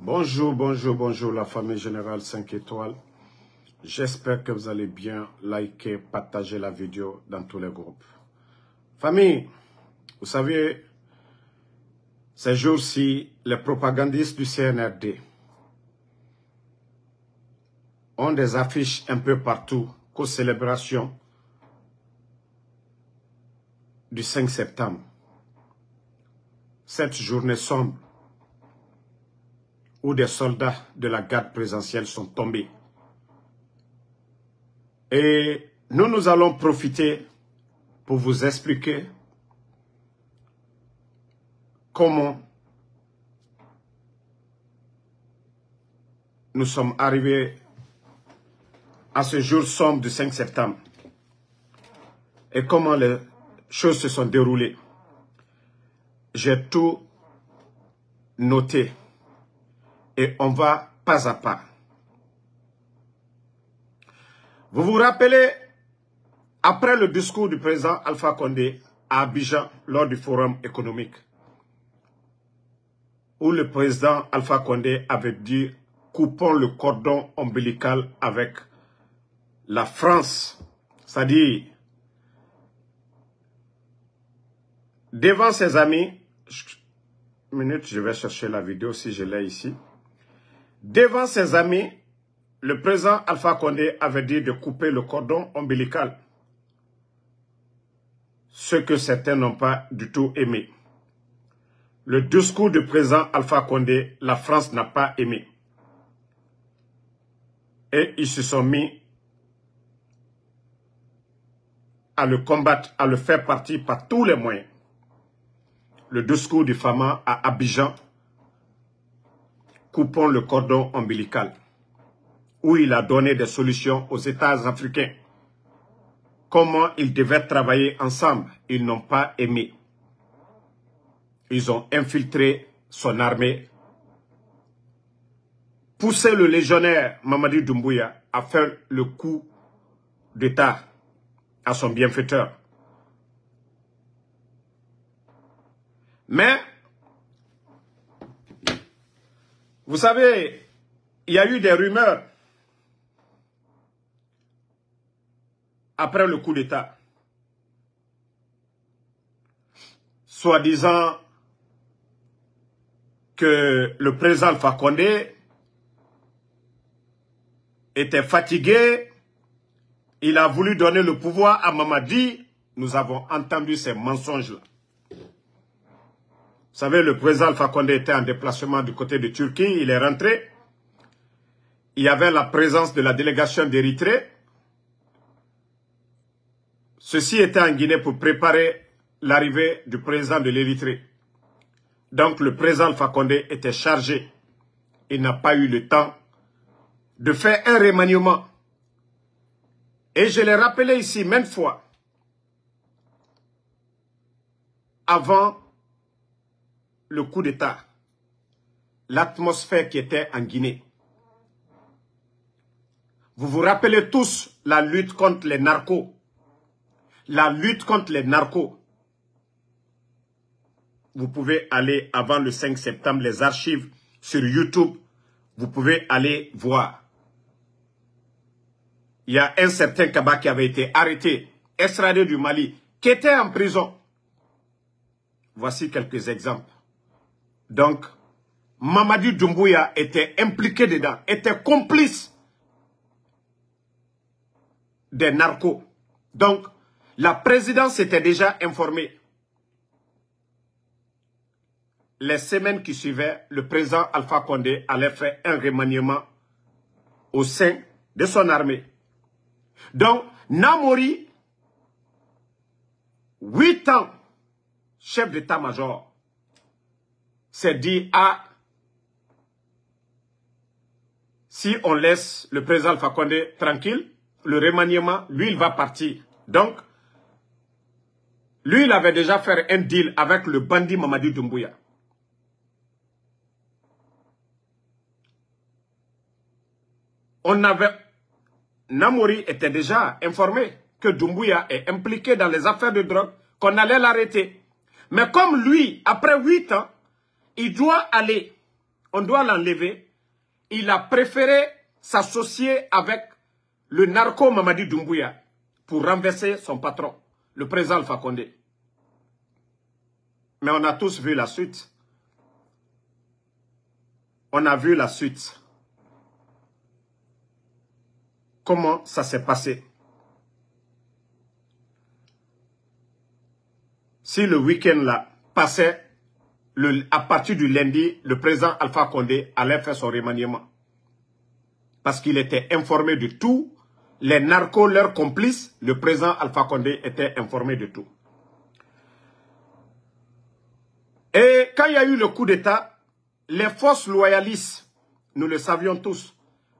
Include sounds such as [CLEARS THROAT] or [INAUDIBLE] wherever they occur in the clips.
Bonjour, bonjour, bonjour la famille Générale 5 étoiles. J'espère que vous allez bien liker, partager la vidéo dans tous les groupes. Famille, vous savez, ces jours-ci, les propagandistes du CNRD ont des affiches un peu partout qu'aux célébrations du 5 septembre. Cette journée sombre où des soldats de la garde présidentielle sont tombés. Et nous, nous allons profiter pour vous expliquer comment nous sommes arrivés à ce jour sombre du 5 septembre et comment les choses se sont déroulées. J'ai tout noté et on va pas à pas. Vous vous rappelez, après le discours du président Alpha Condé à Abidjan lors du forum économique, où le président Alpha Condé avait dit coupons le cordon ombilical avec la France, c'est-à-dire devant ses amis, minute, je vais chercher la vidéo si je l'ai ici. Devant ses amis, le président Alpha Condé avait dit de couper le cordon ombilical, ce que certains n'ont pas du tout aimé. Le discours du président Alpha Condé, la France n'a pas aimé. Et ils se sont mis à le combattre, à le faire partir par tous les moyens. Le discours du Fama à Abidjan coupons le cordon ombilical, où il a donné des solutions aux États africains. Comment ils devaient travailler ensemble, ils n'ont pas aimé. Ils ont infiltré son armée, poussé le légionnaire Mamadi Doumbouya à faire le coup d'État à son bienfaiteur. Mais Vous savez, il y a eu des rumeurs après le coup d'État. Soi-disant que le président Fakonde était fatigué, il a voulu donner le pouvoir à Mamadi. Nous avons entendu ces mensonges-là. Vous savez, le président Alpha était en déplacement du côté de Turquie, il est rentré. Il y avait la présence de la délégation d'Érythrée. Ceci était en Guinée pour préparer l'arrivée du président de l'Érythrée. Donc le président Alpha était chargé. Il n'a pas eu le temps de faire un remaniement. Et je l'ai rappelé ici même fois. Avant le coup d'État, l'atmosphère qui était en Guinée. Vous vous rappelez tous la lutte contre les narcos. La lutte contre les narcos. Vous pouvez aller avant le 5 septembre, les archives sur YouTube, vous pouvez aller voir. Il y a un certain Kaba qui avait été arrêté, extradé du Mali, qui était en prison. Voici quelques exemples. Donc, Mamadou Doumbouya était impliqué dedans, était complice des narcos. Donc, la présidence était déjà informée. Les semaines qui suivaient, le président Alpha Condé allait faire un remaniement au sein de son armée. Donc, Namori, 8 ans, chef d'état-major, c'est dit, ah, si on laisse le président Fakonde tranquille, le remaniement, lui, il va partir. Donc, lui, il avait déjà fait un deal avec le bandit Mamadou Doumbouya. On avait... Namori était déjà informé que Doumbouya est impliqué dans les affaires de drogue, qu'on allait l'arrêter. Mais comme lui, après huit ans, il doit aller, on doit l'enlever. Il a préféré s'associer avec le narco Mamadi Doumbouya pour renverser son patron, le président Fakonde. Mais on a tous vu la suite. On a vu la suite. Comment ça s'est passé Si le week-end là passait à partir du lundi, le président Alpha Condé allait faire son remaniement. Parce qu'il était informé de tout. Les narcos, leurs complices, le président Alpha Condé était informé de tout. Et quand il y a eu le coup d'État, les forces loyalistes, nous le savions tous,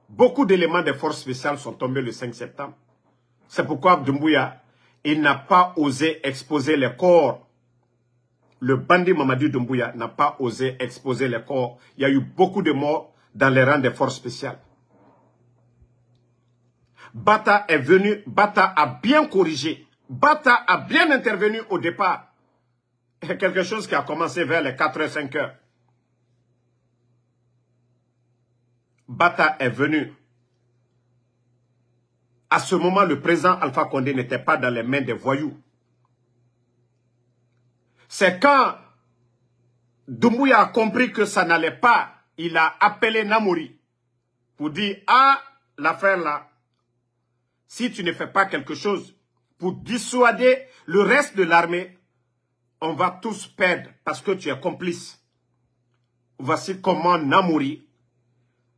beaucoup d'éléments des forces spéciales sont tombés le 5 septembre. C'est pourquoi Dumbuya, il n'a pas osé exposer les corps le bandit Mamadi Doumbouya n'a pas osé exposer les corps. Il y a eu beaucoup de morts dans les rangs des forces spéciales. Bata est venu, Bata a bien corrigé. Bata a bien intervenu au départ. Quelque chose qui a commencé vers les 4 h 5 heures. Bata est venu. À ce moment, le président Alpha Condé n'était pas dans les mains des voyous c'est quand Doumbouya a compris que ça n'allait pas, il a appelé Namuri pour dire Ah, l'affaire là, si tu ne fais pas quelque chose pour dissuader le reste de l'armée, on va tous perdre parce que tu es complice. Voici comment Namori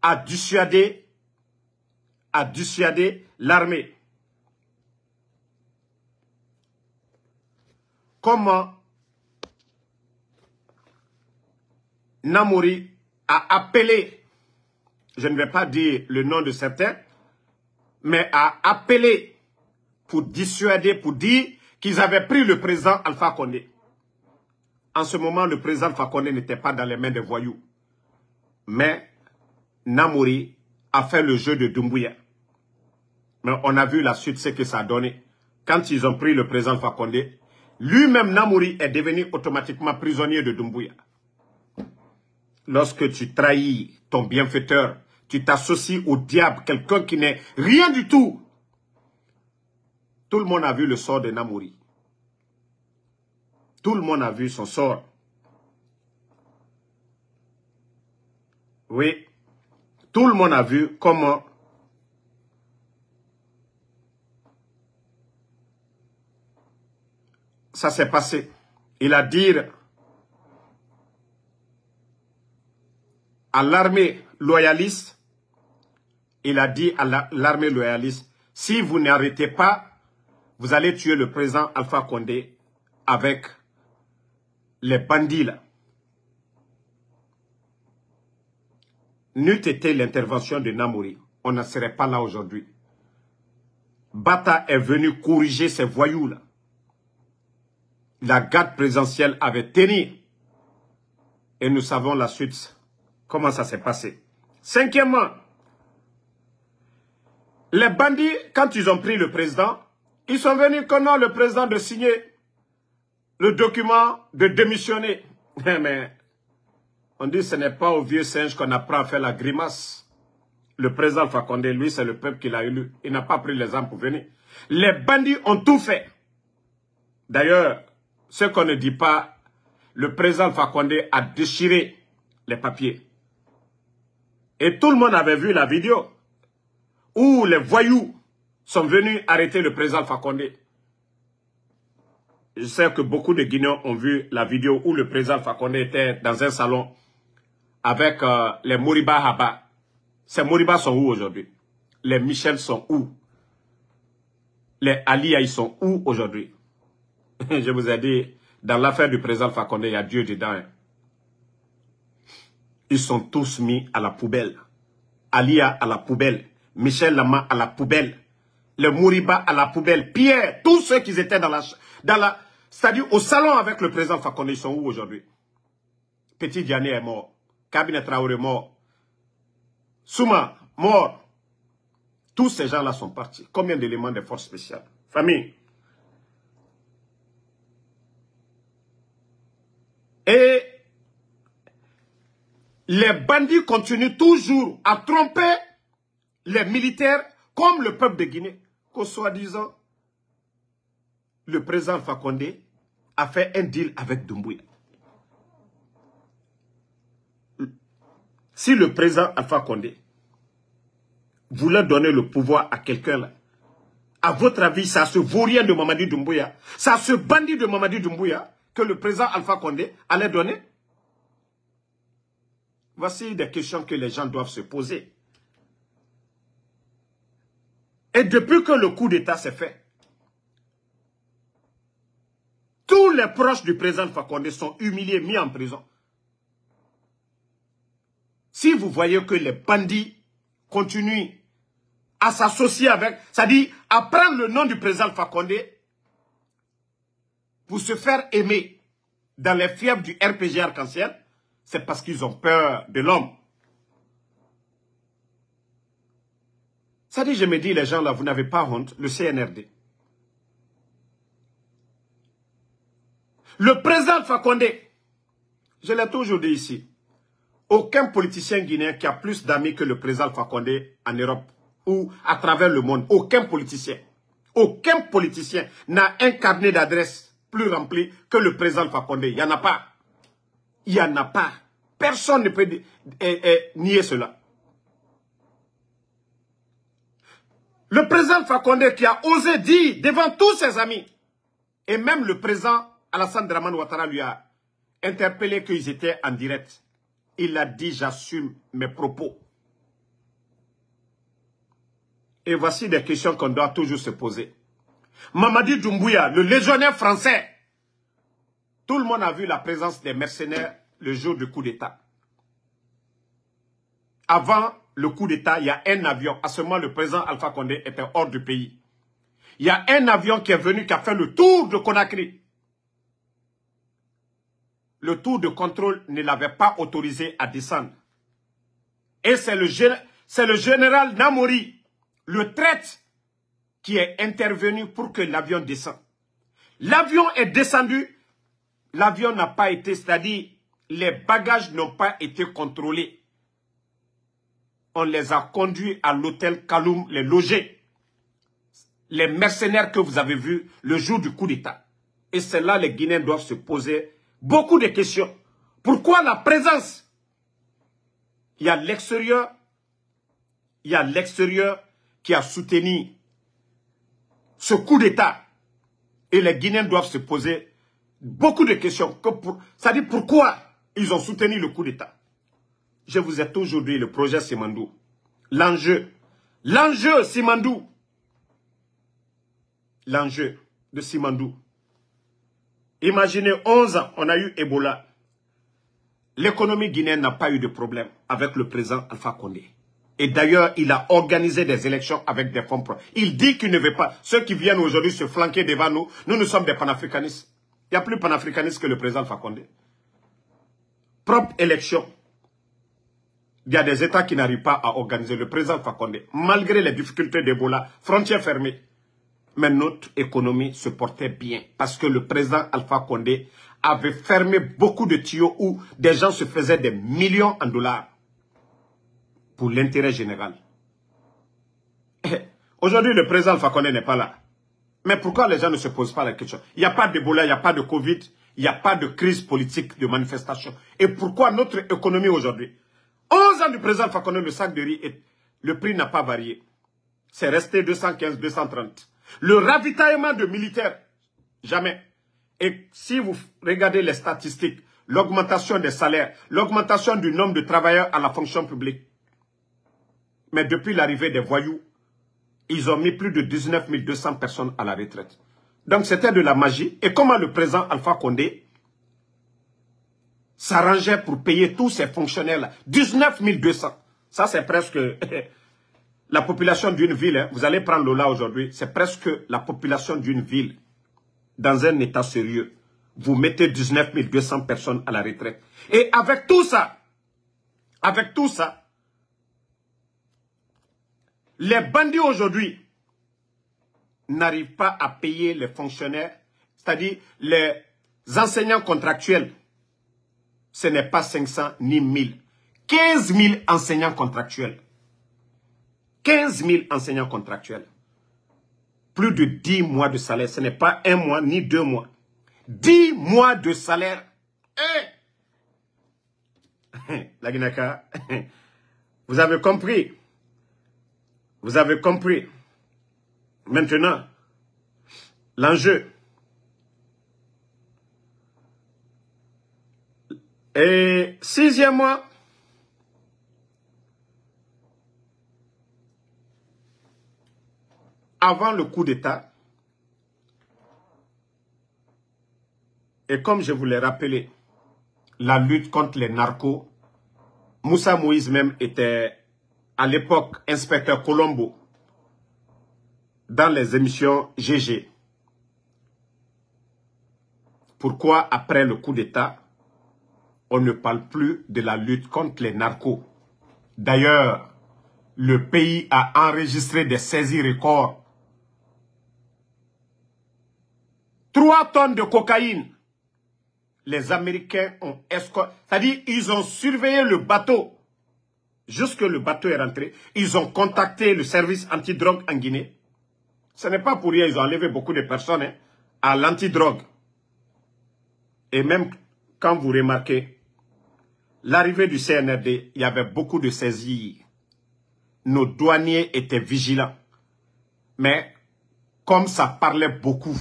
a dissuadé, a dissuadé l'armée. Comment Namori a appelé, je ne vais pas dire le nom de certains, mais a appelé pour dissuader, pour dire qu'ils avaient pris le président Alpha Condé. En ce moment, le président Alpha Condé n'était pas dans les mains des voyous. Mais Namori a fait le jeu de Doumbouya. Mais on a vu la suite, ce que ça a donné. Quand ils ont pris le président Alpha Condé, lui-même Namori est devenu automatiquement prisonnier de Doumbouya lorsque tu trahis ton bienfaiteur, tu t'associes au diable, quelqu'un qui n'est rien du tout. Tout le monde a vu le sort de Namouri. Tout le monde a vu son sort. Oui, tout le monde a vu comment ça s'est passé. Il a dit à l'armée loyaliste, il a dit à l'armée loyaliste, si vous n'arrêtez pas, vous allez tuer le président Alpha Condé avec les bandits là. N'eût été l'intervention de Namouri, on ne serait pas là aujourd'hui. Bata est venu corriger ces voyous là. La garde présidentielle avait tenu. Et nous savons la suite Comment ça s'est passé Cinquièmement, les bandits, quand ils ont pris le président, ils sont venus connant le président de signer le document de démissionner. [LAUGHS] Eh, mais on dit ce n'est pas au vieux singe qu'on apprend à faire la grimace. Le président Fakonde, lui, c'est le peuple qui l'a élu. Il n'a pas pris les armes pour venir. Les bandits ont tout fait. D'ailleurs, ce qu'on ne dit pas, le président Fakonde a déchiré les papiers. Et tout le monde avait vu la vidéo où les voyous sont venus arrêter le président Fakonde. Je sais que beaucoup de Guinéens ont vu la vidéo où le président Fakonde était dans un salon avec euh, les Moriba Haba. Ces Moriba sont où aujourd'hui Les Michel sont où Les Ali sont où aujourd'hui [LAUGHS] Je vous ai dit, dans l'affaire du président Fakonde, il y a Dieu dedans. Hein ils sont tous mis à la poubelle. Alia à la poubelle, Michel Lama à la poubelle, le Mouriba à la poubelle, Pierre, tous ceux qui étaient dans la... Dans la au salon avec le président Fakonde, ils sont où aujourd'hui Petit Diané est mort, Cabinet Traoré mort, Souma mort. Tous ces gens-là sont partis. Combien d'éléments des forces spéciales Famille Et les bandits continuent toujours à tromper les militaires comme le peuple de Guinée. Que soi-disant, le président Alpha Condé a fait un deal avec Doumbouya. Si le président Alpha Condé voulait donner le pouvoir à quelqu'un à votre avis, ça se rien de Mamadi Doumbouya, ça se bandit de Mamadi Doumbouya que le président Alpha Condé allait donner Voici des questions que les gens doivent se poser. Et depuis que le coup d'État s'est fait, tous les proches du président Fakonde sont humiliés, mis en prison. Si vous voyez que les bandits continuent à s'associer avec, c'est-à-dire à prendre le nom du président Fakonde pour se faire aimer dans les fièvres du RPG arc-en-ciel, c'est parce qu'ils ont peur de l'homme. Ça dit, je me dis, les gens là, vous n'avez pas honte, le CNRD. Le président Fakonde, je l'ai toujours dit ici, aucun politicien guinéen qui a plus d'amis que le président Fakonde en Europe ou à travers le monde, aucun politicien, aucun politicien n'a un carnet d'adresses plus rempli que le président Fakonde. Il n'y en a pas. Il n'y en a pas. Personne ne peut eh, eh, nier cela. Le président Fakonde qui a osé dire devant tous ses amis, et même le président Alassane Draman Ouattara lui a interpellé qu'ils étaient en direct. Il a dit j'assume mes propos. Et voici des questions qu'on doit toujours se poser. Mamadi Doumbouya, le légionnaire français, tout le monde a vu la présence des mercenaires le jour du coup d'État. Avant le coup d'État, il y a un avion. À ce moment, le président Alpha Condé était hors du pays. Il y a un avion qui est venu, qui a fait le tour de Conakry. Le tour de contrôle ne l'avait pas autorisé à descendre. Et c'est le, général Namori, le traite, qui est intervenu pour que l'avion descende. L'avion est descendu l'avion n'a pas été, c'est-à-dire les bagages n'ont pas été contrôlés. On les a conduits à l'hôtel Kaloum, les logés. Les mercenaires que vous avez vus le jour du coup d'État. Et c'est là les Guinéens doivent se poser beaucoup de questions. Pourquoi la présence Il y a l'extérieur, il y a l'extérieur qui a soutenu ce coup d'État. Et les Guinéens doivent se poser beaucoup de questions. ça dit pourquoi ils ont soutenu le coup d'État. Je vous ai aujourd'hui le projet Simandou. L'enjeu. L'enjeu Simandou. L'enjeu de Simandou. Imaginez 11 ans, on a eu Ebola. L'économie guinéenne n'a pas eu de problème avec le président Alpha Condé. Et d'ailleurs, il a organisé des élections avec des fonds propres. Il dit qu'il ne veut pas. Ceux qui viennent aujourd'hui se flanquer devant nous, nous, nous sommes des panafricanistes. Il n'y a plus panafricaniste que le président Condé Propre élection. Il y a des États qui n'arrivent pas à organiser le président Condé Malgré les difficultés d'Ebola, frontières fermées. Mais notre économie se portait bien. Parce que le président Alpha Condé avait fermé beaucoup de tuyaux où des gens se faisaient des millions en dollars. Pour l'intérêt général. Eh, aujourd'hui, le président Alpha Condé n'est pas là. Mais pourquoi les gens ne se posent pas la question Il n'y a pas de d'Ebola, il n'y a pas de Covid, il n'y a pas de crise politique, de manifestation. Et pourquoi notre économie aujourd'hui 11 ans du président Fakonde, le sac de riz, le prix n'a pas varié. C'est resté 215, 230. Le ravitaillement de militaires, jamais. Et si vous regardez les statistiques, l'augmentation des salaires, l'augmentation du nombre de travailleurs à la fonction publique. Mais depuis l'arrivée des voyous ils ont mis plus de 19 200 personnes à la retraite. Donc c'était de la magie. Et comment le président Alpha Condé s'arrangeait pour payer tous ces fonctionnaires-là 19 200. Ça, c'est presque [LAUGHS] la population d'une ville. Hein. Vous allez prendre Lola aujourd'hui. C'est presque la population d'une ville dans un état sérieux. Vous mettez 19 200 personnes à la retraite. Et avec tout ça, avec tout ça, les bandits aujourd'hui n'arrivent pas à payer les fonctionnaires, c'est-à-dire les enseignants contractuels. Ce n'est pas 500 ni 1000. 15 000 enseignants contractuels. 15 000 enseignants contractuels. Plus de 10 mois de salaire. Ce n'est pas un mois ni deux mois. 10 mois de salaire. Eh La Guinaka, vous avez compris. Vous avez compris. Maintenant, l'enjeu. Et sixièmement, avant le coup d'État, et comme je vous l'ai rappelé, la lutte contre les narcos, Moussa Moïse même était à l'époque inspecteur Colombo dans les émissions GG. Pourquoi après le coup d'État, on ne parle plus de la lutte contre les narcos D'ailleurs, le pays a enregistré des saisies records Trois tonnes de cocaïne. Les Américains ont escorté, c'est-à-dire ils ont surveillé le bateau jusque le bateau est rentré, ils ont contacté le service antidrogue en Guinée. Ce n'est pas pour rien, ils ont enlevé beaucoup de personnes hein, à l'antidrogue. Et même quand vous remarquez, l'arrivée du CNRD, il y avait beaucoup de saisies. Nos douaniers étaient vigilants. Mais comme ça parlait beaucoup,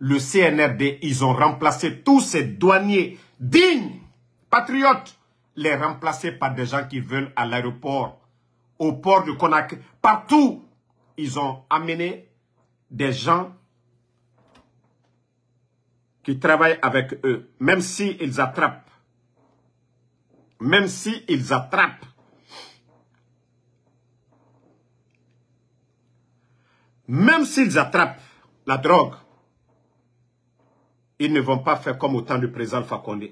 le CNRD, ils ont remplacé tous ces douaniers dignes, patriotes, les remplacer par des gens qui veulent à l'aéroport, au port de Conakry, partout. Ils ont amené des gens qui travaillent avec eux, même s'ils attrapent. Même s'ils attrapent. Même s'ils attrapent la drogue, ils ne vont pas faire comme au temps du président Fakonde.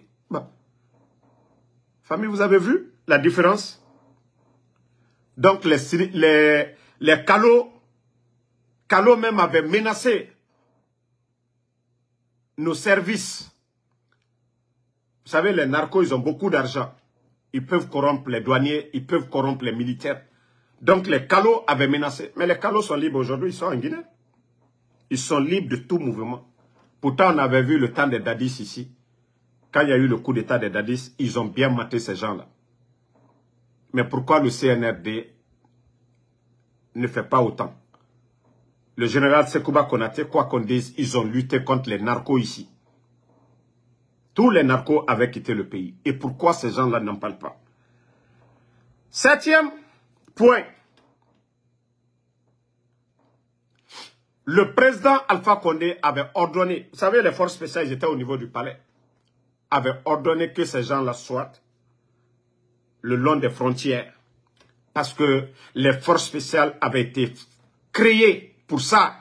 Famille, vous avez vu la différence Donc les, les, les calots, calots même avaient menacé nos services. Vous savez, les narcos, ils ont beaucoup d'argent. Ils peuvent corrompre les douaniers, ils peuvent corrompre les militaires. Donc les calots avaient menacé. Mais les calots sont libres aujourd'hui, ils sont en Guinée. Ils sont libres de tout mouvement. Pourtant, on avait vu le temps des dadis ici quand il y a eu le coup d'état des Dadis, ils ont bien maté ces gens-là. Mais pourquoi le CNRD ne fait pas autant Le général Sekouba Konaté, quoi qu'on dise, ils ont lutté contre les narcos ici. Tous les narcos avaient quitté le pays. Et pourquoi ces gens-là n'en parlent pas Septième point. Le président Alpha Condé avait ordonné, vous savez, les forces spéciales étaient au niveau du palais avait ordonné que ces gens-là soient le long des frontières. Parce que les forces spéciales avaient été créées pour ça.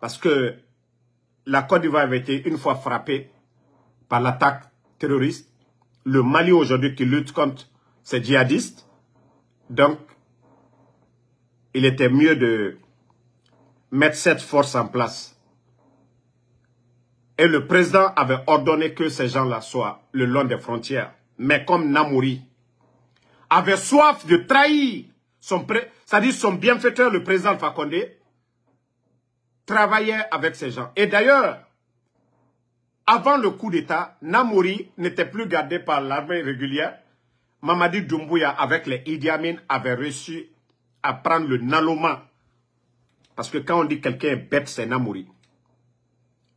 Parce que la Côte d'Ivoire avait été une fois frappée par l'attaque terroriste. Le Mali aujourd'hui qui lutte contre ces djihadistes. Donc, il était mieux de mettre cette force en place et le président avait ordonné que ces gens-là soient le long des frontières. Mais comme Namouri avait soif de trahir son, c'est-à-dire son bienfaiteur, le président Fakonde, travaillait avec ces gens. Et d'ailleurs, avant le coup d'État, Namouri n'était plus gardé par l'armée régulière. Mamadi Doumbouya, avec les Idi Amin, avait reçu à prendre le Naloma. Parce que quand on dit quelqu'un est bête, c'est Namouri.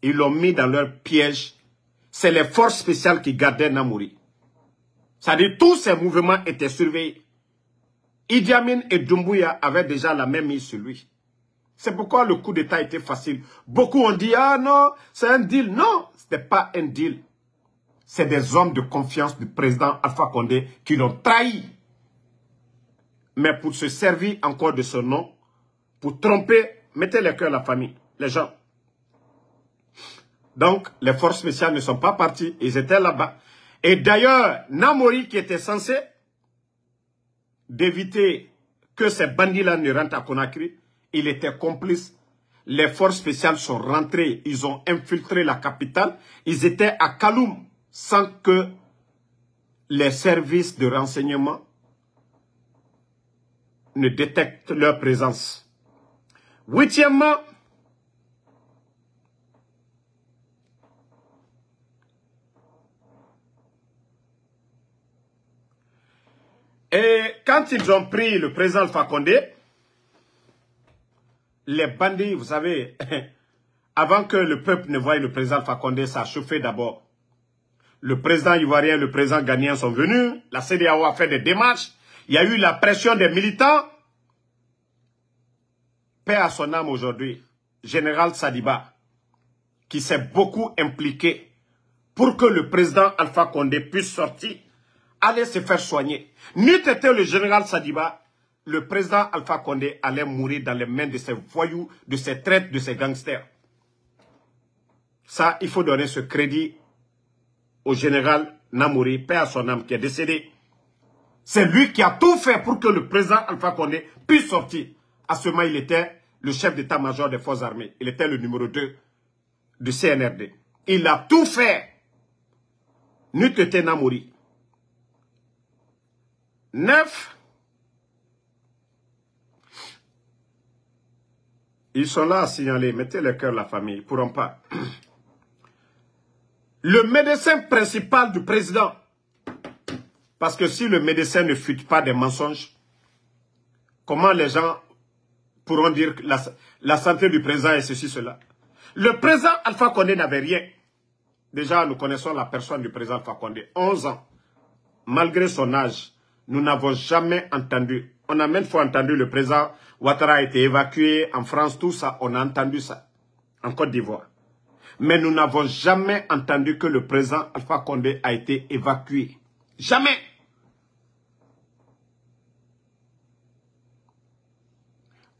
Ils l'ont mis dans leur piège. C'est les forces spéciales qui gardaient Namouri. C'est-à-dire tous ces mouvements étaient surveillés. Idi et Dumbuya avaient déjà la même mise sur lui. C'est pourquoi le coup d'État était facile. Beaucoup ont dit, ah non, c'est un deal. Non, ce n'était pas un deal. C'est des hommes de confiance du président Alpha Condé qui l'ont trahi. Mais pour se servir encore de ce nom, pour tromper, mettez les cœurs à la famille, les gens. Donc, les forces spéciales ne sont pas parties. Ils étaient là-bas. Et d'ailleurs, Namori, qui était censé d'éviter que ces bandits-là ne rentrent à Conakry, il était complice. Les forces spéciales sont rentrées. Ils ont infiltré la capitale. Ils étaient à Kaloum sans que les services de renseignement ne détectent leur présence. Huitièmement, Et quand ils ont pris le président Alpha Condé, les bandits, vous savez, [LAUGHS] avant que le peuple ne voie le président Alpha Condé, ça a chauffé d'abord. Le président ivoirien, le président ghanéen sont venus. La CDAO a fait des démarches. Il y a eu la pression des militants. Paix à son âme aujourd'hui. Général Sadiba, qui s'est beaucoup impliqué pour que le président Alpha Condé puisse sortir allait se faire soigner. N'eût été le général Sadiba, le président Alpha Condé allait mourir dans les mains de ces voyous, de ces traîtres, de ces gangsters. Ça, il faut donner ce crédit au général Namouri, père à son âme, qui est décédé. C'est lui qui a tout fait pour que le président Alpha Condé puisse sortir. À ce moment, il était le chef d'état-major des forces armées. Il était le numéro 2 du CNRD. Il a tout fait. N'eût été Namouri. Neuf, ils sont là à signaler, mettez le cœur la famille, ils ne pourront pas. Le médecin principal du président, parce que si le médecin ne fuit pas des mensonges, comment les gens pourront dire que la, la santé du président est ceci, cela Le président Alpha Condé n'avait rien. Déjà, nous connaissons la personne du président Alpha Condé, 11 ans, malgré son âge nous n'avons jamais entendu. On a même fois entendu le président Ouattara a été évacué en France, tout ça, on a entendu ça, en Côte d'Ivoire. Mais nous n'avons jamais entendu que le président Alpha Condé a été évacué. Jamais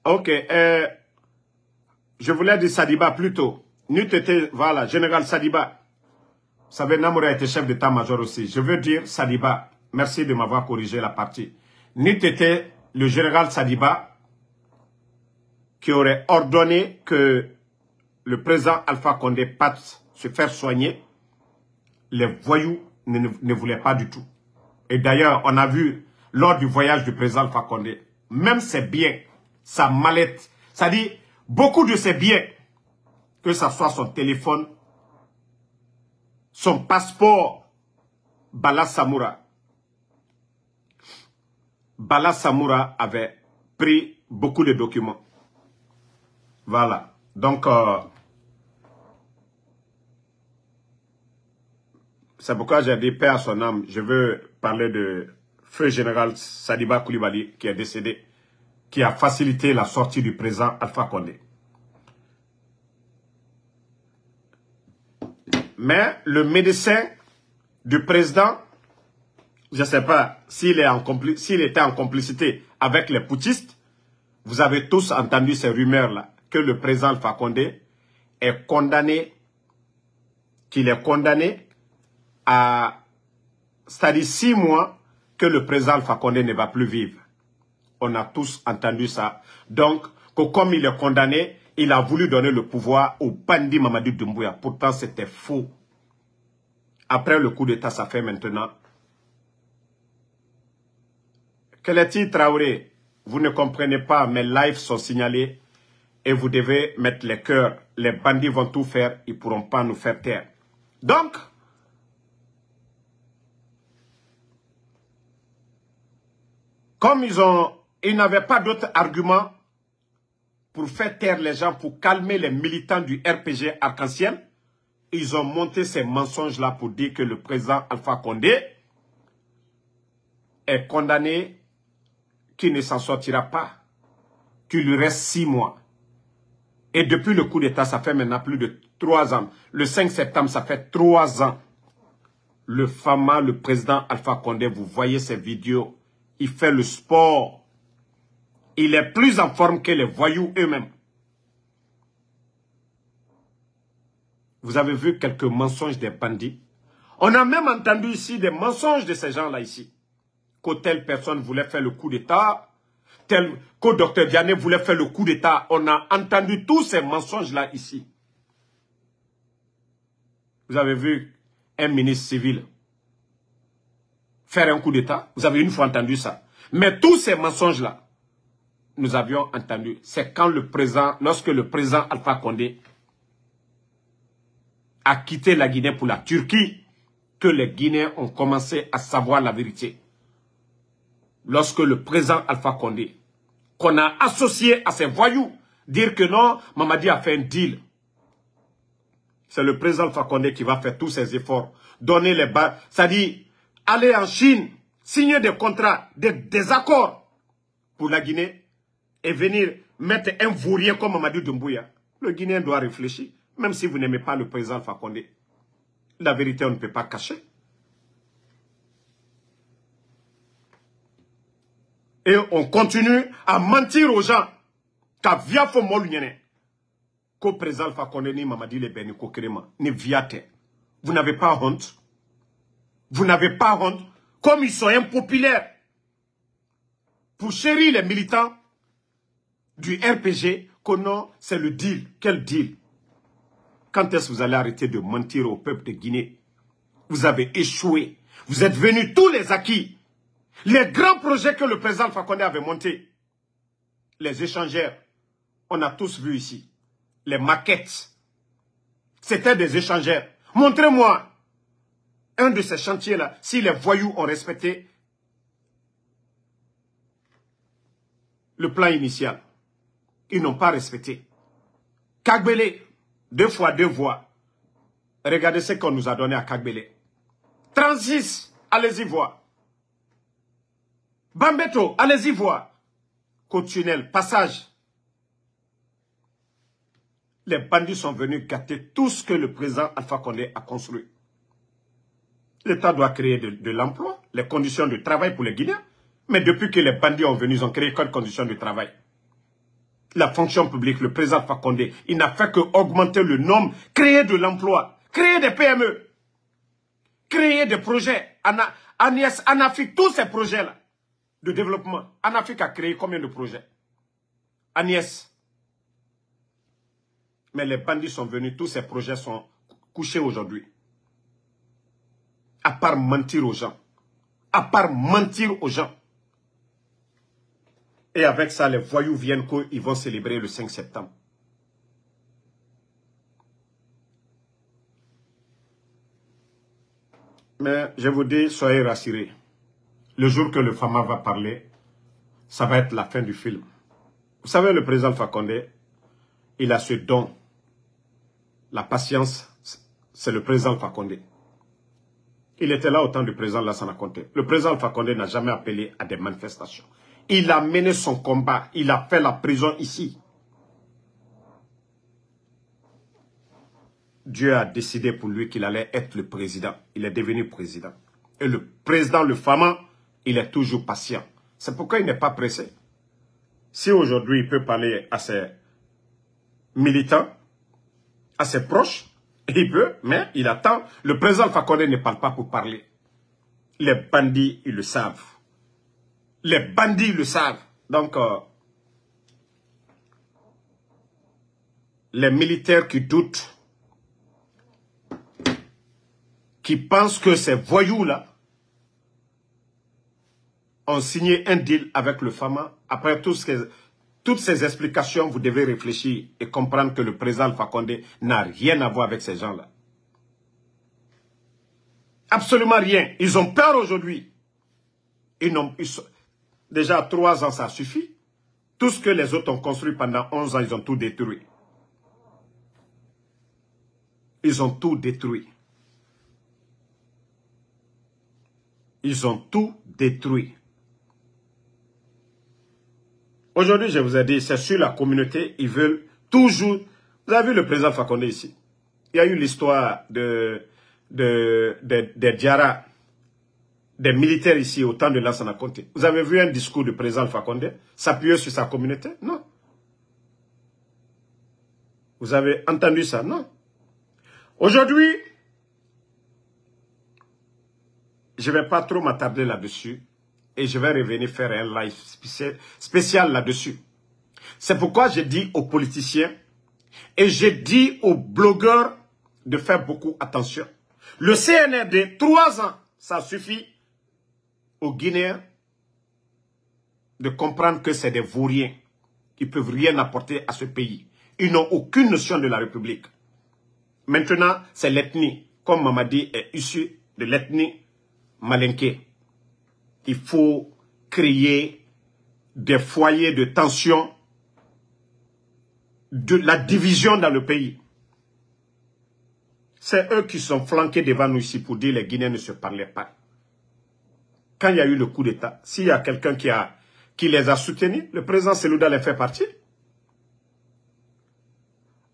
Ok, euh, je voulais dire Sadiba plus tôt. Nut voilà, général Sadiba. Vous savez, Namoura était chef d'état-major aussi. Je veux dire Sadiba. Merci de m'avoir corrigé la partie. nétait le général Sadiba qui aurait ordonné que le président Alpha Condé passe se faire soigner, les voyous ne, voulaient pas du tout. Et d'ailleurs, on a vu lors du voyage du président Alpha Condé, même ses biens, sa mallette, ça dit beaucoup de ses biens, que ce soit son téléphone, son passeport, Bala Samoura, Bala Samoura avait pris beaucoup de documents. Voilà. Donc, euh, c'est pourquoi j'ai dit paix à son âme. Je veux parler de feu général Sadiba Koulibaly qui est décédé, qui a facilité la sortie du président Alpha Condé. Mais le médecin du président je ne sais pas s'il était en complicité avec les poutistes. vous avez tous entendu ces rumeurs-là, que le président Fakonde est condamné, qu'il est condamné à, c'est-à-dire six mois que le président Fakonde ne va plus vivre. On a tous entendu ça. Donc, que comme il est condamné, il a voulu donner le pouvoir au bandit Mamadou Doumbouya. Pourtant, c'était faux. Après le coup d'État, ça fait maintenant titres Traoré, vous ne comprenez pas, mes lives sont signalés et vous devez mettre les cœurs. Les bandits vont tout faire, ils ne pourront pas nous faire taire. Donc, comme ils ont, ils n'avaient pas d'autres arguments pour faire taire les gens, pour calmer les militants du RPG arc-en-ciel, ils ont monté ces mensonges-là pour dire que le président Alpha Condé est condamné qui ne s'en sortira pas. Tu lui restes six mois. Et depuis le coup d'État, ça fait maintenant plus de trois ans. Le 5 septembre, ça fait trois ans. Le Fama, le président Alpha Condé, vous voyez ses vidéos. Il fait le sport. Il est plus en forme que les voyous eux-mêmes. Vous avez vu quelques mensonges des bandits. On a même entendu ici des mensonges de ces gens-là ici que telle personne voulait faire le coup d'État, tel que docteur Diané voulait faire le coup d'État. On a entendu tous ces mensonges-là ici. Vous avez vu un ministre civil faire un coup d'État. Vous avez une fois entendu ça. Mais tous ces mensonges-là, nous avions entendu. C'est quand le présent, lorsque le président Alpha Condé a quitté la Guinée pour la Turquie, que les Guinéens ont commencé à savoir la vérité lorsque le président Alpha Condé, qu'on a associé à ses voyous, dire que non, Mamadi a fait un deal. C'est le président Alpha Condé qui va faire tous ses efforts, donner les bases, c'est-à-dire aller en Chine, signer des contrats, des, désaccords pour la Guinée et venir mettre un vaurien comme Mamadi Doumbouya. Le Guinéen doit réfléchir, même si vous n'aimez pas le président Alpha Condé. La vérité, on ne peut pas cacher. Et on continue à mentir aux gens. qu'à via viate. Vous n'avez pas honte. Vous n'avez pas honte. Comme ils sont impopulaires. Pour chérir les militants du RPG, que c'est le deal. Quel deal Quand est-ce que vous allez arrêter de mentir au peuple de Guinée Vous avez échoué. Vous êtes venus tous les acquis les grands projets que le président Fakonde avait montés, les échangeurs, on a tous vu ici, les maquettes, c'était des échangeurs. Montrez-moi un de ces chantiers-là, si les voyous ont respecté le plan initial. Ils n'ont pas respecté. Kagbele, deux fois deux voix. Regardez ce qu'on nous a donné à Kagbele. Transis. allez-y voir. Bambeto, allez-y voir. Côte tunnel, passage. Les bandits sont venus gâter tout ce que le président Alpha Condé a construit. L'État doit créer de, l'emploi, les conditions de travail pour les Guinéens. Mais depuis que les bandits sont venus, ils ont créé quelles conditions de travail La fonction publique, le président Alpha Condé, il n'a fait qu'augmenter le nombre, créer de l'emploi, créer des PME, créer des projets. Agnès, Afrique, tous ces projets-là de développement, en Afrique a créé combien de projets Agnès. Mais les bandits sont venus, tous ces projets sont couchés aujourd'hui. À part mentir aux gens. À part mentir aux gens. Et avec ça, les voyous viennent qu'ils vont célébrer le 5 septembre. Mais je vous dis, soyez rassurés le jour que le Fama va parler, ça va être la fin du film. Vous savez, le président Fakonde, il a ce don. La patience, c'est le président Fakonde. Il était là au temps du président Lassana Conté. Le président Fakonde n'a jamais appelé à des manifestations. Il a mené son combat. Il a fait la prison ici. Dieu a décidé pour lui qu'il allait être le président. Il est devenu président. Et le président, le Fama, il est toujours patient. C'est pourquoi il n'est pas pressé. Si aujourd'hui il peut parler à ses militants, à ses proches, il peut, mais il attend. Le président Fakonde ne parle pas pour parler. Les bandits, ils le savent. Les bandits le savent. Donc, euh, les militaires qui doutent, qui pensent que ces voyous-là, ont signé un deal avec le FAMA. Après tout ce que, toutes ces explications, vous devez réfléchir et comprendre que le président Fakonde n'a rien à voir avec ces gens-là. Absolument rien. Ils ont peur aujourd'hui. Ils déjà, trois ans, ça suffit. Tout ce que les autres ont construit pendant 11 ans, ils ont tout détruit. Ils ont tout détruit. Ils ont tout détruit. Aujourd'hui, je vous ai dit, c'est sur la communauté, ils veulent toujours... Vous avez vu le président Fakonde ici. Il y a eu l'histoire de, de, des militaires ici au temps de Lansana Conté. Vous avez vu un discours du président Fakonde s'appuyer sur sa communauté Non. Vous avez entendu ça Non. Aujourd'hui, je ne vais pas trop m'attarder là-dessus et je vais revenir faire un live spécial là-dessus. C'est pourquoi je dis aux politiciens et je dis aux blogueurs de faire beaucoup attention. Le CNRD, trois ans, ça suffit aux Guinéens de comprendre que c'est des vauriens. qui ne peuvent rien apporter à ce pays. Ils n'ont aucune notion de la République. Maintenant, c'est l'ethnie. Comme Mamadi est issu de l'ethnie malinquée il faut créer des foyers de tension, de la division dans le pays. C'est eux qui sont flanqués devant nous ici pour dire que les Guinéens ne se parlaient pas. Quand il y a eu le coup d'État, s'il y a quelqu'un qui, qui les a soutenus, le président Selouda les fait partie.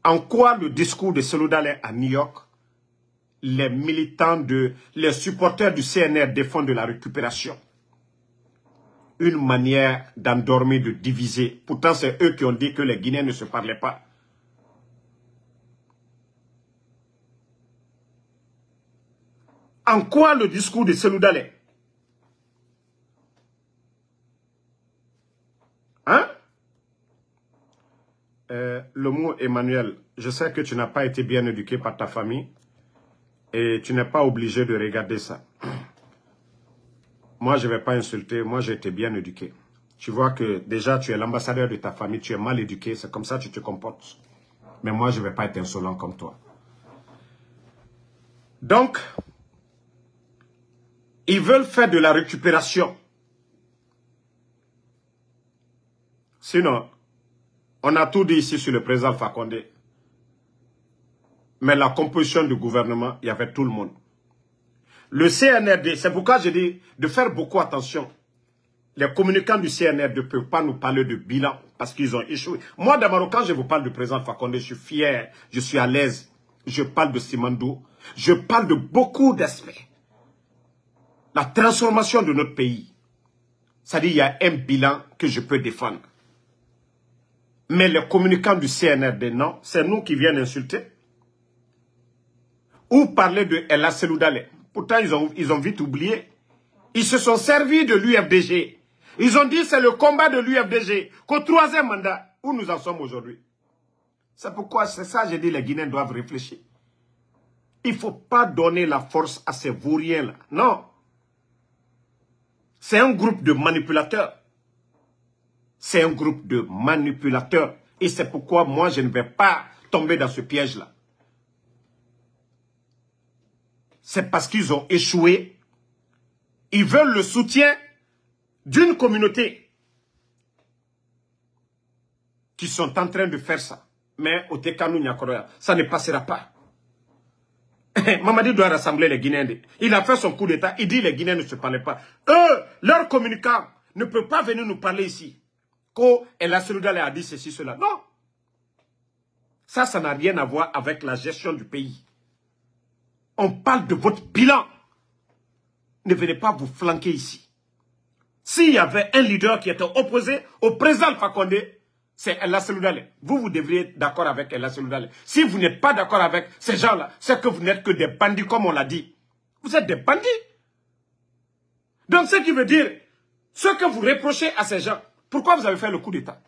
En quoi le discours de Selouda à New York les militants, de, les supporters du CNR défendent la récupération une manière d'endormir, de diviser. Pourtant, c'est eux qui ont dit que les Guinéens ne se parlaient pas. En quoi le discours de Seloudalais Hein euh, Le mot Emmanuel, je sais que tu n'as pas été bien éduqué par ta famille et tu n'es pas obligé de regarder ça. Moi, je ne vais pas insulter. Moi, j'ai été bien éduqué. Tu vois que déjà, tu es l'ambassadeur de ta famille. Tu es mal éduqué. C'est comme ça que tu te comportes. Mais moi, je ne vais pas être insolent comme toi. Donc, ils veulent faire de la récupération. Sinon, on a tout dit ici sur le président Fakonde. Mais la composition du gouvernement, il y avait tout le monde. Le CNRD, c'est pourquoi je dis de faire beaucoup attention. Les communicants du CNRD ne peuvent pas nous parler de bilan parce qu'ils ont échoué. Moi, d'abord, quand je vous parle du président Fakonde, je suis fier, je suis à l'aise. Je parle de Simando, je parle de beaucoup d'aspects. La transformation de notre pays. C'est-à-dire, il y a un bilan que je peux défendre. Mais les communicants du CNRD, non, c'est nous qui viennent insulter. Ou parler de El Aseloudale. Pourtant, ils ont, ils ont vite oublié. Ils se sont servis de l'UFDG. Ils ont dit c'est le combat de l'UFDG qu'au troisième mandat, où nous en sommes aujourd'hui. C'est pourquoi, c'est ça j'ai dit, les Guinéens doivent réfléchir. Il ne faut pas donner la force à ces vauriens-là. Non. C'est un groupe de manipulateurs. C'est un groupe de manipulateurs. Et c'est pourquoi moi, je ne vais pas tomber dans ce piège-là. c'est parce qu'ils ont échoué. Ils veulent le soutien d'une communauté qui sont en train de faire ça. Mais au Tekanu ça ne passera pas. [LAUGHS] Mamadi doit rassembler les Guinéens. Il a fait son coup d'État. Il dit les Guinéens ne se parlaient pas. Eux, leurs communicants ne peuvent pas venir nous parler ici. Ko et la a dit ceci, cela. Non. Ça, ça n'a rien à voir avec la gestion du pays on parle de votre bilan. Ne venez pas vous flanquer ici. S'il y avait un leader qui était opposé au président Fakonde, c'est El Seloudale. Vous, vous devriez être d'accord avec El Seloudale. Si vous n'êtes pas d'accord avec ces gens-là, c'est que vous n'êtes que des bandits, comme on l'a dit. Vous êtes des bandits. Donc, ce qui veut dire, ce que vous reprochez à ces gens, pourquoi vous avez fait le coup d'État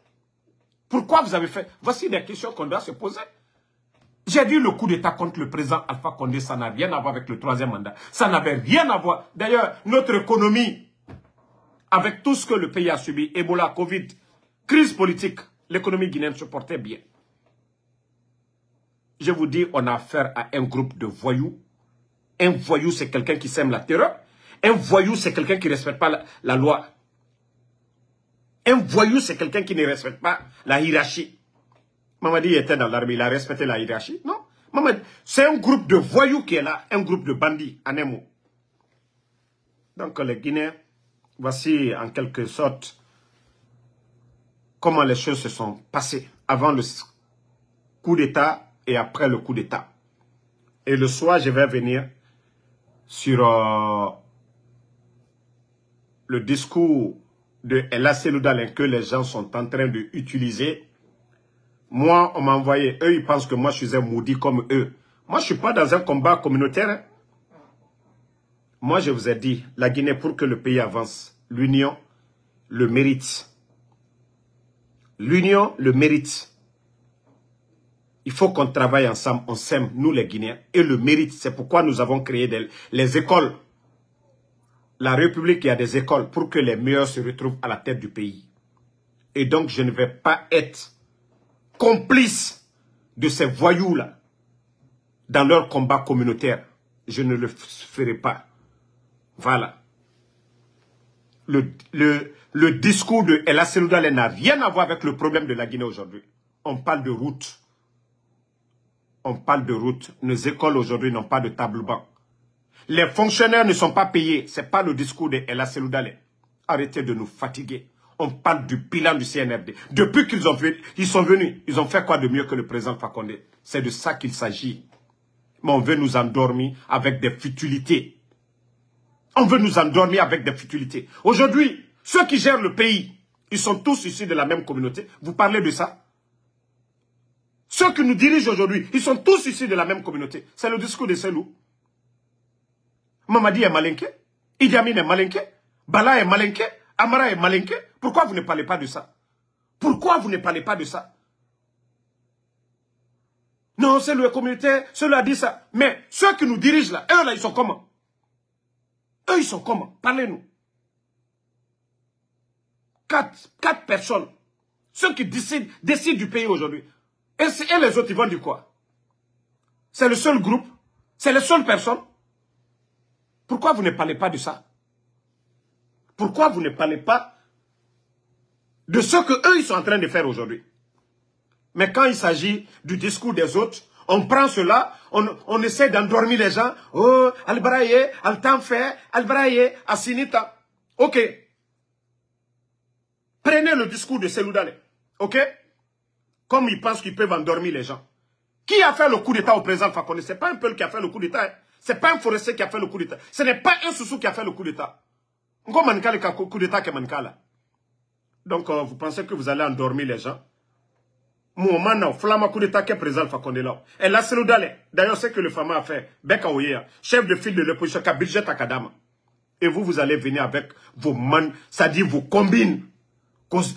Pourquoi vous avez fait Voici des questions qu'on doit se poser. J'ai dit le coup d'État contre le président Alpha Condé, ça n'a rien à voir avec le troisième mandat. Ça n'avait rien à voir. D'ailleurs, notre économie, avec tout ce que le pays a subi, Ebola, Covid, crise politique, l'économie guinéenne se portait bien. Je vous dis, on a affaire à un groupe de voyous. Un voyou, c'est quelqu'un qui sème la terreur. Un voyou, c'est quelqu'un qui ne respecte pas la loi. Un voyou, c'est quelqu'un qui ne respecte pas la hiérarchie. Mamadi était dans l'armée, il a respecté la hiérarchie. Non. c'est un groupe de voyous qui est là, un groupe de bandits, en un mot. Donc les Guinéens, voici en quelque sorte comment les choses se sont passées avant le coup d'État et après le coup d'État. Et le soir, je vais venir sur euh, le discours de El que les gens sont en train d'utiliser moi, on m'a envoyé. Eux, ils pensent que moi, je suis un maudit comme eux. Moi, je ne suis pas dans un combat communautaire. Hein. Moi, je vous ai dit, la Guinée, pour que le pays avance, l'union le mérite. L'union le mérite. Il faut qu'on travaille ensemble, on s'aime, nous les Guinéens, et le mérite. C'est pourquoi nous avons créé les écoles. La République, il y a des écoles pour que les meilleurs se retrouvent à la tête du pays. Et donc, je ne vais pas être Complice de ces voyous-là dans leur combat communautaire. Je ne le ferai pas. Voilà. Le, discours de El n'a rien à voir avec le problème de la Guinée aujourd'hui. On parle de route. On parle de route. Nos écoles aujourd'hui n'ont pas de table banc. Les fonctionnaires ne sont pas payés. Ce n'est pas le discours de El Arrêtez de nous fatiguer on parle du bilan du CNRD. Depuis qu'ils ont ils sont venus, ils ont fait quoi de mieux que le président Fakonde C'est de ça qu'il s'agit. Mais on veut nous endormir avec des futilités. On veut nous endormir avec des futilités. Aujourd'hui, ceux qui gèrent le pays, ils sont tous issus de la même communauté. Vous parlez de ça Ceux qui nous dirigent aujourd'hui, ils sont tous issus de la même communauté. C'est le discours de Selou. Mamadi est malinqué. Idi est malinqué. Bala est malinqué. Amara est Malinke, Pourquoi vous ne parlez pas de ça Pourquoi vous ne parlez pas de ça Non, c'est le communautaire, cela a dit ça. Mais ceux qui nous dirigent là, eux là, ils sont comment Eux, ils sont comment Parlez-nous. Quatre, personnes. Ceux qui décident, décident du pays aujourd'hui. Et, et les autres, ils vont du quoi C'est le seul groupe C'est la seule personne Pourquoi vous ne parlez pas de ça pourquoi vous ne parlez pas de ce qu'eux, ils sont en train de faire aujourd'hui Mais quand il s'agit du discours des autres, on prend cela, on, essaie d'endormir les gens. Oh, Albraye, fait, Albraye, Asinita. Ok. Prenez le discours de Seloudane. Ok Comme ils pensent qu'ils peuvent endormir les gens. Qui a fait le coup d'État au présent, Fakone Ce n'est pas un peuple qui a fait le coup d'État. Hein. Ce n'est pas un forestier qui a fait le coup d'État. Ce n'est pas un Soussou qui a fait le coup d'État. Nko Manika, le coup d'État que Donc, euh, vous pensez que vous allez endormir les gens Moumana, Flama coup d'État que président Fakondela. Et là, c'est d'aller. D'ailleurs, c'est que le Fama a fait, Beka chef de file de l'opposition, Kabidjet Akadama. Et vous, vous allez venir avec vos man, ça dit vos combines.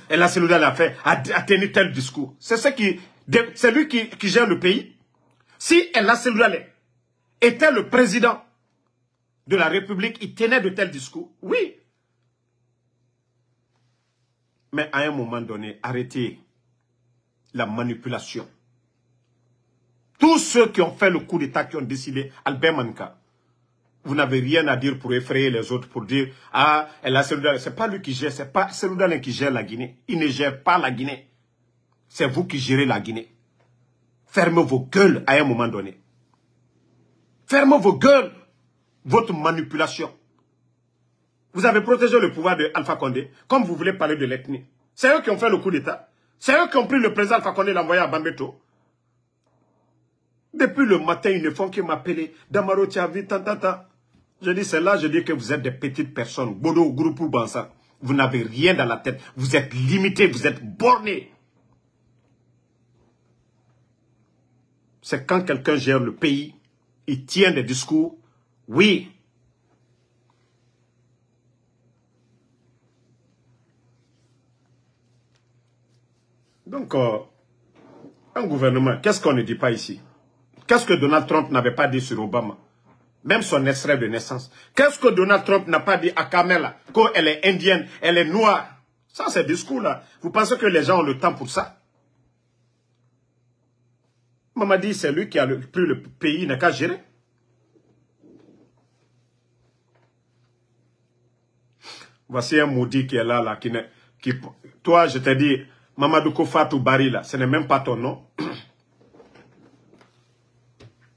Et là, c'est a fait, a, à tenir tel discours. C'est ce qui, c'est lui qui, qui, gère le pays. Si El Seloudal était le président de la République, il tenait de tels discours. Oui. Mais à un moment donné, arrêtez la manipulation. Tous ceux qui ont fait le coup d'État, qui ont décidé, Albert Manka, vous n'avez rien à dire pour effrayer les autres, pour dire Ah, elle C'est pas lui qui gère, c'est pas Seloudalin qui gère la Guinée. Il ne gère pas la Guinée. C'est vous qui gérez la Guinée. Fermez vos gueules à un moment donné. Fermez vos gueules votre manipulation. Vous avez protégé le pouvoir de Alpha Condé, comme vous voulez parler de l'ethnie. C'est eux qui ont fait le coup d'État. C'est eux qui ont pris le président Alpha Condé et à Bambeto. Depuis le matin, ils ne font que m'appeler. Damaro Tiavi, tant. Je dis, cela, je dis que vous êtes des petites personnes. Bodo, Groupe Bansa. Vous n'avez rien dans la tête. Vous êtes limité, vous êtes borné. C'est quand quelqu'un gère le pays, il tient des discours, oui. Donc, euh, un gouvernement, qu'est-ce qu'on ne dit pas ici Qu'est-ce que Donald Trump n'avait pas dit sur Obama Même son extrait de naissance. Qu'est-ce que Donald Trump n'a pas dit à Kamala Qu'elle est indienne, elle est noire. Ça, c'est discours-là. Vous pensez que les gens ont le temps pour ça Maman dit c'est lui qui a pris le pays, n'a qu'à gérer. Voici un maudit qui est là, Toi, je te dis, Mamadou Kofatou Bari, là, ce n'est même pas ton nom. [CLEARS THROAT]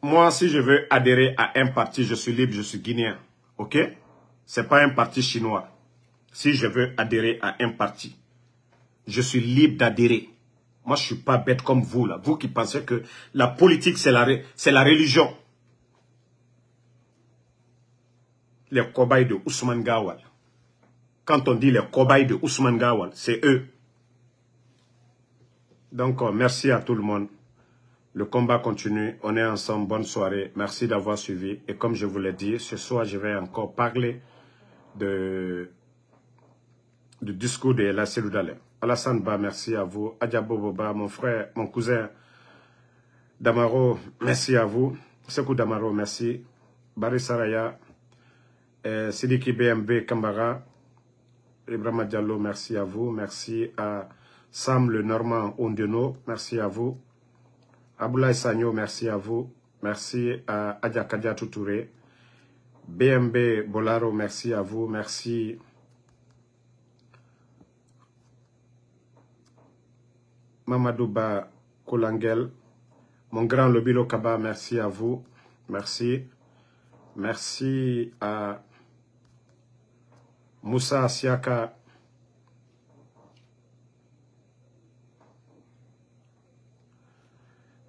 Moi, si je veux adhérer à un parti, je suis libre, je suis guinéen. OK Ce n'est pas un parti chinois. Si je veux adhérer à un parti, je suis libre d'adhérer. Moi, je ne suis pas bête comme vous, là. Vous qui pensez que la politique, c'est la, la religion. Les cobayes de Ousmane Gawal. Quand on dit les cobayes de Ousmane Gawal, c'est eux. Donc, euh, merci à tout le monde. Le combat continue. On est ensemble. Bonne soirée. Merci d'avoir suivi. Et comme je vous l'ai dit, ce soir, je vais encore parler de, du discours de la cellule' Alassane Ba, merci à vous. Adjabo mon frère, mon cousin Damaro, merci à vous. Sekou Damaro, merci. Barry Saraya, euh, Sidiki BMB Kambara, Ibrahima Diallo, merci à vous. Merci à Sam le Normand Ondeno, merci à vous. Aboulaye Sanyo, merci à vous. Merci à Adja BMB Bolaro, merci à vous. Merci. Mamadouba Koulangel. Mon grand Lobilo Kaba, merci à vous. Merci. Merci à Moussa Siaka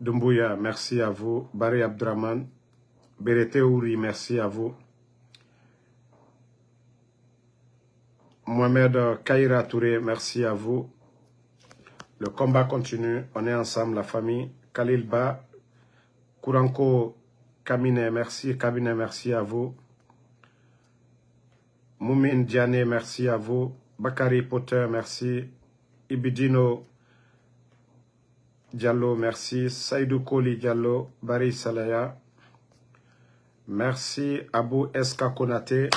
Dumbuya, merci à vous. Barry Abdraman, Berete Ouri, merci à vous. Mohamed Kaira Touré, merci à vous. Le combat continue, on est ensemble, la famille. Khalil Ba, Kouranko merci. Kamine, merci à vous. Moumine Diané, merci à vous. Bakari Potter, merci. Ibidino Diallo, merci. Saïdou Koli Diallo, Bari Salaya. Merci Abou Eska Konate.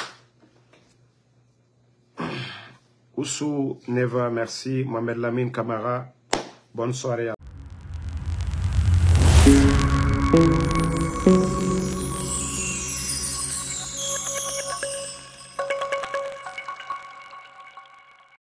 Oussou Neva, merci. Mohamed Lamine Kamara, bonne soirée